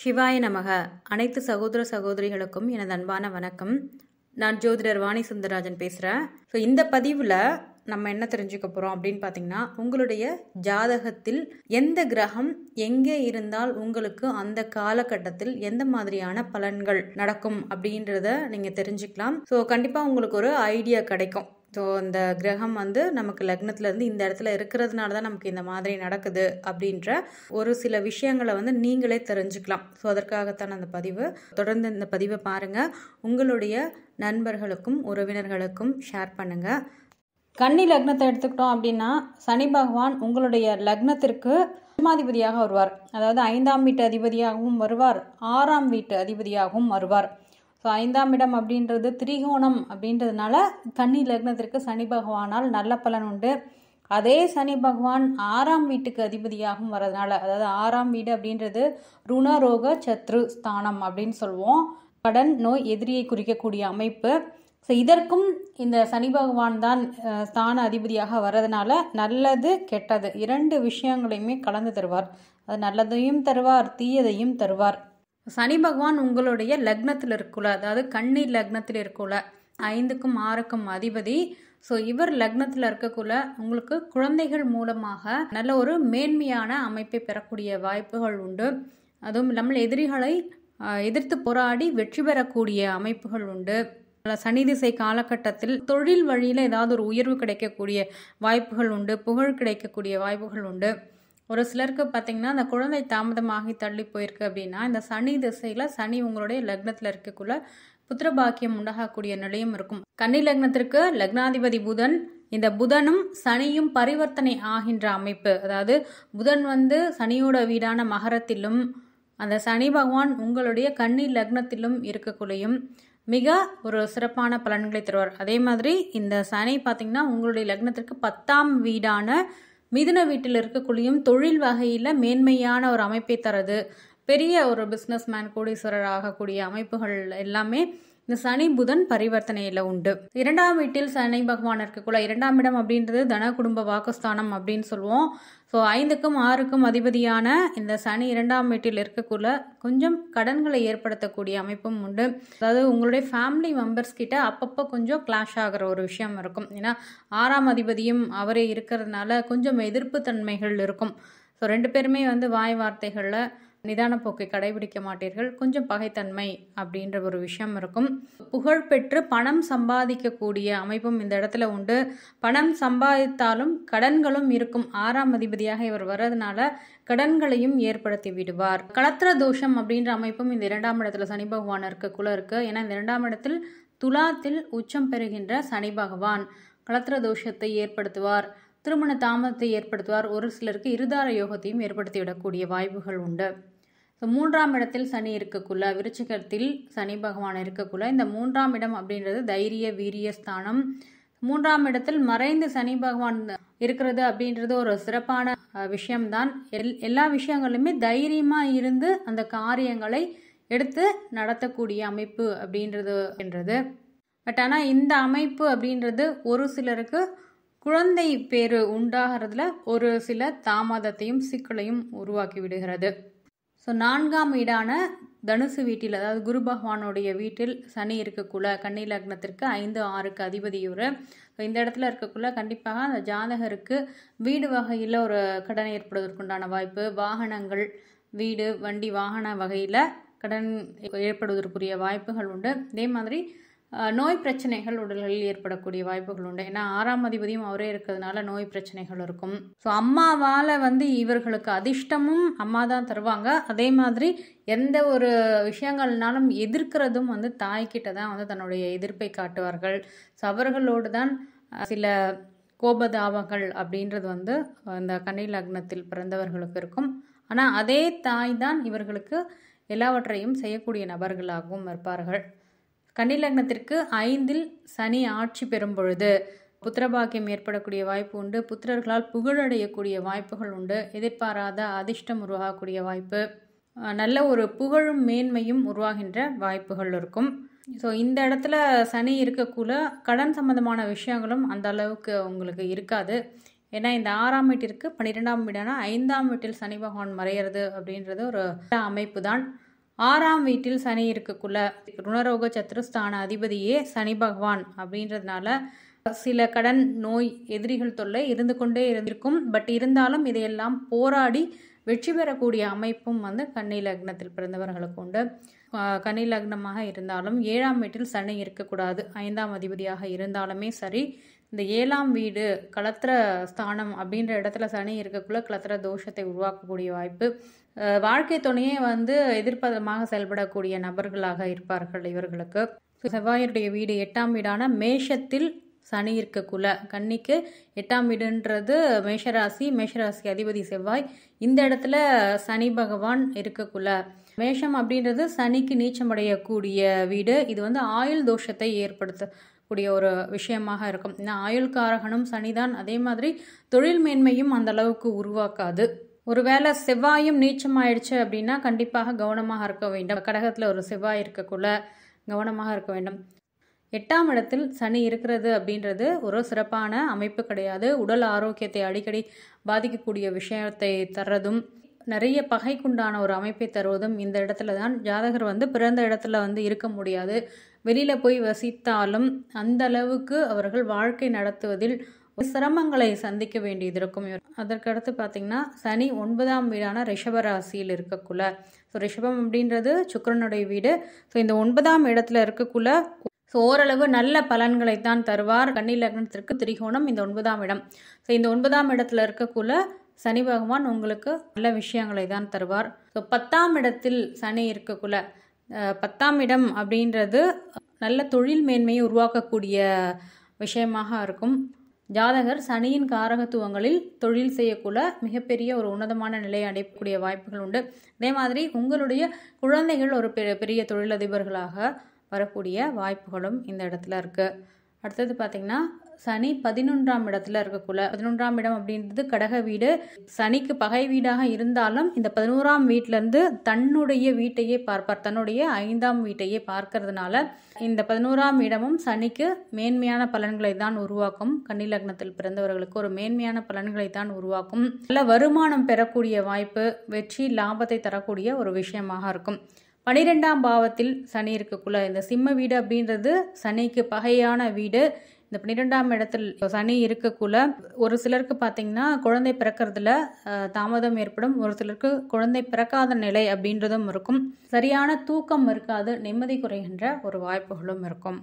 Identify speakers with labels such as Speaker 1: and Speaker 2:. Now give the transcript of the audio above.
Speaker 1: சிவாய நமக அனைத்து சகோதர சகோதரிகளுக்கும் எனது அன்பான வணக்கம் நான் ஜோதிடர் வாணி சுந்தரராஜன் பேசுகிறேன் ஸோ இந்த பதிவில் நம்ம என்ன தெரிஞ்சுக்க போகிறோம் அப்படின்னு பார்த்தீங்கன்னா உங்களுடைய ஜாதகத்தில் எந்த கிரகம் எங்கே இருந்தால் உங்களுக்கு அந்த காலகட்டத்தில் எந்த மாதிரியான பலன்கள் நடக்கும் அப்படின்றத நீங்கள் தெரிஞ்சுக்கலாம் ஸோ கண்டிப்பாக உங்களுக்கு ஒரு ஐடியா கிடைக்கும் ஸோ அந்த கிரகம் வந்து நமக்கு லக்னத்துலேருந்து இந்த இடத்துல இருக்கிறதுனால தான் நமக்கு இந்த மாதிரி நடக்குது அப்படின்ற ஒரு சில விஷயங்களை வந்து நீங்களே தெரிஞ்சுக்கலாம் ஸோ அதற்காகத்தான் அந்த பதிவு தொடர்ந்து இந்த பதிவை பாருங்கள் உங்களுடைய நண்பர்களுக்கும் உறவினர்களுக்கும் ஷேர் பண்ணுங்கள் கன்னி லக்னத்தை எடுத்துக்கிட்டோம் அப்படின்னா சனி பகவான் உங்களுடைய லக்னத்திற்கு அதிபதியாக வருவார் அதாவது ஐந்தாம் வீட்டு அதிபதியாகவும் வருவார் ஆறாம் வீட்டு அதிபதியாகவும் வருவார் ஸோ ஐந்தாம் இடம் அப்படின்றது திரிகோணம் அப்படின்றதுனால கன்னி லக்னத்திற்கு சனி பகவானால் நல்ல பலன் உண்டு அதே சனி பகவான் ஆறாம் வீட்டுக்கு அதிபதியாகவும் வர்றதுனால அதாவது ஆறாம் வீடு அப்படின்றது ருணரோக சத்ரு ஸ்தானம் அப்படின்னு சொல்லுவோம் கடன் நோய் எதிரியை குறிக்கக்கூடிய அமைப்பு ஸோ இதற்கும் இந்த சனி பகவான் தான் ஸ்தான அதிபதியாக வர்றதுனால நல்லது கெட்டது இரண்டு விஷயங்களையுமே கலந்து தருவார் அது நல்லதையும் தருவார் தீயதையும் தருவார் சனி பகவான் உங்களுடைய லக்னத்தில் இருக்குல்ல அதாவது கண்ணி லக்னத்தில் இருக்குல ஐந்துக்கும் ஆறுக்கும் அதிபதி ஸோ இவர் லக்னத்தில் இருக்கக்குள்ள உங்களுக்கு குழந்தைகள் மூலமாக நல்ல ஒரு மேன்மையான அமைப்பை பெறக்கூடிய வாய்ப்புகள் உண்டு அதுவும் இல்லாமல் எதிரிகளை எதிர்த்து போராடி வெற்றி பெறக்கூடிய அமைப்புகள் உண்டு சனி திசை காலகட்டத்தில் தொழில் வழியில் ஏதாவது ஒரு உயர்வு கிடைக்கக்கூடிய வாய்ப்புகள் உண்டு புகழ் கிடைக்கக்கூடிய வாய்ப்புகள் உண்டு ஒரு சிலருக்கு பார்த்தீங்கன்னா அந்த குழந்தை தாமதமாகி தள்ளி போயிருக்கு அப்படின்னா இந்த சனி திசையில் சனி உங்களுடைய லக்னத்தில் இருக்கக்குள்ள புத்திரபாக்கியம் உண்டாகக்கூடிய நிலையும் இருக்கும் கன்னி லக்னத்திற்கு லக்னாதிபதி புதன் இந்த புதனும் சனியும் பரிவர்த்தனை ஆகின்ற அமைப்பு அதாவது புதன் வந்து சனியோட வீடான மகரத்திலும் அந்த சனி பகவான் உங்களுடைய கன்னி லக்னத்திலும் இருக்கக்குள்ளையும் மிக ஒரு சிறப்பான பலன்களை தருவார் அதே மாதிரி இந்த சனி பார்த்திங்கன்னா உங்களுடைய லக்னத்திற்கு பத்தாம் வீடான மிதுன வீட்டில் இருக்கக்குள்ளியும் தொழில் வகையில் மேன்மையான ஒரு அமைப்பை தரது பெரிய ஒரு பிஸ்னஸ் மேன் கோடீஸ்வரர் ஆகக்கூடிய அமைப்புகள் எல்லாமே இந்த சனி புதன் பரிவர்த்தனையில் உண்டு இரண்டாம் வீட்டில் சனி பகவான் இருக்கக்குள்ள இரண்டாம் இடம் அப்படின்றது தன குடும்ப வாக்குஸ்தானம் அப்படின்னு சொல்லுவோம் ஸோ ஐந்துக்கும் ஆறுக்கும் அதிபதியான இந்த சனி இரண்டாம் வீட்டில் இருக்கக்குள்ள கொஞ்சம் கடன்களை ஏற்படுத்தக்கூடிய அமைப்பும் உண்டு அதாவது உங்களுடைய ஃபேமிலி மெம்பர்ஸ் கிட்ட அப்பப்போ கொஞ்சம் கிளாஷ் ஆகிற ஒரு விஷயம் இருக்கும் ஏன்னா ஆறாம் அதிபதியும் அவரே இருக்கிறதுனால கொஞ்சம் எதிர்ப்பு தன்மைகள் இருக்கும் ஸோ ரெண்டு பேருமே வந்து வாய் வார்த்தைகளில் நிதான போக்கை கடைபிடிக்க மாட்டீர்கள் கொஞ்சம் பகைத்தன்மை அப்படின்ற ஒரு விஷயம் இருக்கும் புகழ்பெற்று பணம் சம்பாதிக்கக்கூடிய அமைப்பும் இந்த இடத்துல உண்டு பணம் சம்பாதித்தாலும் கடன்களும் இருக்கும் ஆறாம் அதிபதியாக இவர் வர்றதுனால கடன்களையும் ஏற்படுத்தி விடுவார் களத்திர தோஷம் அப்படின்ற அமைப்பும் இந்த இரண்டாம் இடத்துல சனி பகவான் குல இருக்கு ஏன்னா இந்த இரண்டாம் இடத்தில் துலாத்தில் உச்சம் பெறுகின்ற சனி பகவான் களத்திர தோஷத்தை ஏற்படுத்துவார் திருமண தாமதத்தை ஏற்படுத்துவார் ஒரு சிலருக்கு இருதார யோகத்தையும் ஏற்படுத்திவிடக்கூடிய வாய்ப்புகள் உண்டு ஸோ மூன்றாம் இடத்தில் சனி இருக்கக்குள்ள விருச்சிகத்தில் சனி பகவான் இருக்கக்குள்ள இந்த மூன்றாம் இடம் அப்படின்றது தைரிய வீரிய ஸ்தானம் மூன்றாம் இடத்தில் மறைந்து சனி பகவான் இருக்கிறது அப்படின்றது ஒரு சிறப்பான விஷயம்தான் எல் எல்லா விஷயங்களுமே தைரியமாக இருந்து அந்த காரியங்களை எடுத்து நடத்தக்கூடிய அமைப்பு அப்படின்றது என்றது பட் ஆனால் இந்த அமைப்பு அப்படின்றது ஒரு சிலருக்கு குழந்தை பேரு உண்டாகிறதுல ஒரு சில தாமதத்தையும் சிக்கலையும் உருவாக்கி விடுகிறது ஸோ நான்காம் வீடான தனுசு வீட்டில் அதாவது குரு பகவானுடைய வீட்டில் சனி இருக்கக்குள்ள கன்னி லக்னத்திற்கு ஐந்து ஆறுக்கு அதிபதியூர் இந்த இடத்துல இருக்கக்குள்ள கண்டிப்பாக அந்த ஜாதகருக்கு வீடு வகையில் ஒரு கடன் ஏற்படுவதற்குண்டான வாய்ப்பு வாகனங்கள் வீடு வண்டி வாகன வகையில் கடன் ஏற்படுவதற்குரிய வாய்ப்புகள் உண்டு அதே மாதிரி நோய் பிரச்சனைகள் உடல்களில் ஏற்படக்கூடிய வாய்ப்புகள் உண்டு ஏன்னா ஆறாம் அதிபதியும் அவரே இருக்கிறதுனால நோய் பிரச்சனைகள் இருக்கும் ஸோ அம்மாவால் வந்து இவர்களுக்கு அதிர்ஷ்டமும் அம்மா தான் தருவாங்க அதே மாதிரி எந்த ஒரு விஷயங்கள்னாலும் எதிர்க்கிறதும் வந்து தாய்கிட்ட தான் வந்து தன்னுடைய எதிர்ப்பை காட்டுவார்கள் ஸோ அவர்களோடு தான் சில கோபதாபங்கள் அப்படின்றது வந்து இந்த கன்னி லக்னத்தில் பிறந்தவர்களுக்கு இருக்கும் ஆனால் அதே தாய் தான் இவர்களுக்கு எல்லாவற்றையும் செய்யக்கூடிய நபர்களாகவும் இருப்பார்கள் கன்னிலக்னத்திற்கு ஐந்தில் சனி ஆட்சி பெறும் பொழுது புத்திரபாக்கியம் ஏற்படக்கூடிய வாய்ப்பு உண்டு புத்திரர்களால் புகழடையக்கூடிய வாய்ப்புகள் உண்டு எதிர்பாராத அதிர்ஷ்டம் உருவாகக்கூடிய வாய்ப்பு நல்ல ஒரு புகழும் மேன்மையும் உருவாகின்ற வாய்ப்புகள் இருக்கும் ஸோ இந்த இடத்துல சனி இருக்கக்குள்ள கடன் சம்மந்தமான விஷயங்களும் அந்த அளவுக்கு உங்களுக்கு இருக்காது ஏன்னா இந்த ஆறாம் வீட்டிற்கு பன்னிரெண்டாம் வீடான ஐந்தாம் வீட்டில் சனி பகவான் மறைகிறது அப்படின்றது ஒரு அமைப்பு தான் ஆறாம் வீட்டில் சனி இருக்கக்குள்ள ருணரோக சத்ருஸ்தான அதிபதியே சனி பகவான் அப்படின்றதுனால சில கடன் நோய் எதிரிகள் தொல்லை இருந்து கொண்டே இருந்திருக்கும் பட் இருந்தாலும் இதையெல்லாம் போராடி வெற்றி பெறக்கூடிய அமைப்பும் வந்து கன்னி லக்னத்தில் பிறந்தவர்களுக்கு உண்டு கன்னி லக்னமாக இருந்தாலும் ஏழாம் வீட்டில் சனி இருக்கக்கூடாது ஐந்தாம் அதிபதியாக இருந்தாலுமே சரி இந்த ஏழாம் வீடு கலத்திர ஸ்தானம் அப்படின்ற இடத்துல சனி இருக்கக்குள்ள கலத்திர தோஷத்தை உருவாக்கக்கூடிய வாய்ப்பு வாழ்க்கை துணையே வந்து எதிர்ப்பதமாக செயல்படக்கூடிய நபர்களாக இருப்பார்கள் இவர்களுக்கு செவ்வாயருடைய வீடு எட்டாம் வீடான மேஷத்தில் சனி இருக்க குல கன்னிக்கு எட்டாம் வீடுன்றது மேஷராசி மேஷராசி அதிபதி செவ்வாய் இந்த இடத்துல சனி பகவான் இருக்கக்குள்ள மேஷம் அப்படின்றது சனிக்கு நீச்சமடையக்கூடிய வீடு இது வந்து ஆயுள் தோஷத்தை ஏற்படுத்த கூடிய ஒரு விஷயமாக இருக்கும் ஏன்னா ஆயுள் காரகனும் சனிதான் அதே மாதிரி தொழில் மேன்மையும் அந்த அளவுக்கு உருவாக்காது ஒருவேளை செவ்வாயும் நீச்சம் ஆயிடுச்சு அப்படின்னா கண்டிப்பாக கவனமாக இருக்க வேண்டும் கடகத்தில் ஒரு செவ்வாய் இருக்கக்குள்ள கவனமாக இருக்க வேண்டும் எட்டாம் இடத்தில் சனி இருக்கிறது அப்படின்றது ஒரு சிறப்பான அமைப்பு கிடையாது உடல் ஆரோக்கியத்தை அடிக்கடி பாதிக்கக்கூடிய விஷயத்தை தர்றதும் நிறைய பகைக்குண்டான ஒரு அமைப்பை தருவதும் இந்த இடத்துல தான் ஜாதகர் வந்து பிறந்த இடத்துல வந்து இருக்க முடியாது வெளியில் போய் வசித்தாலும் அந்த அளவுக்கு அவர்கள் வாழ்க்கை நடத்துவதில் சிரமங்களை சந்திக்க வேண்டியது இருக்கும் அதற்கடுத்து பார்த்தீங்கன்னா சனி ஒன்பதாம் வீடான ரிஷப ராசியில் இருக்கக்குள்ள ஸோ ரிஷபம் அப்படின்றது சுக்கரனுடைய வீடு ஸோ இந்த ஒன்பதாம் இடத்துல இருக்கக்குள்ள ஸோ ஓரளவு நல்ல பலன்களை தான் தருவார் கன்னி லக்னத்திற்கு திரிகோணம் இந்த ஒன்பதாம் இடம் ஸோ இந்த ஒன்பதாம் இடத்துல இருக்கக்குள்ள சனி பகவான் உங்களுக்கு நல்ல விஷயங்களை தான் தருவார் ஸோ பத்தாம் இடத்தில் சனி இருக்கக்குள்ள பத்தாம் இடம் அப்படின்றது நல்ல தொழில் மேன்மையை உருவாக்கக்கூடிய விஷயமாக இருக்கும் ஜாதகர் சனியின் காரகத்துவங்களில் தொழில் செய்யக்கூட மிகப்பெரிய ஒரு உன்னதமான நிலையை அடையக்கூடிய வாய்ப்புகள் உண்டு அதே மாதிரி உங்களுடைய குழந்தைகள் ஒரு பெரிய தொழிலதிபர்களாக வரக்கூடிய வாய்ப்புகளும் இந்த இடத்துல இருக்குது அடுத்தது பார்த்திங்கன்னா சனி பதினொன்றாம் இடத்துல இருக்கக்குள்ள பதினொன்றாம் இடம் அப்படின்றது கடக வீடு சனிக்கு பகை வீடாக இருந்தாலும் இந்த பதினோராம் வீட்டிலேருந்து தன்னுடைய வீட்டையே பார்ப்பார் தன்னுடைய ஐந்தாம் வீட்டையே பார்க்கறதுனால இந்த பதினோராம் இடமும் சனிக்கு மேன்மையான பலன்களை தான் உருவாக்கும் கன்னி லக்னத்தில் பிறந்தவர்களுக்கு ஒரு மேன்மையான பலன்களை தான் உருவாக்கும் நல்ல வருமானம் பெறக்கூடிய வாய்ப்பு வெற்றி லாபத்தை தரக்கூடிய ஒரு விஷயமாக இருக்கும் பனிரெண்டாம் பாவத்தில் சனி இருக்கக்குள்ள இந்த சிம்ம வீடு அப்படின்றது சனிக்கு பகையான வீடு இந்த பன்னிரெண்டாம் இடத்தில் சனி இருக்கக்குள்ள ஒரு சிலருக்கு பார்த்தீங்கன்னா குழந்தை பிறக்கிறதுல தாமதம் ஏற்படும் ஒரு சிலருக்கு குழந்தை பிறக்காத நிலை அப்படின்றதும் இருக்கும் சரியான தூக்கம் இருக்காது நிம்மதி குறைகின்ற ஒரு வாய்ப்புகளும் இருக்கும்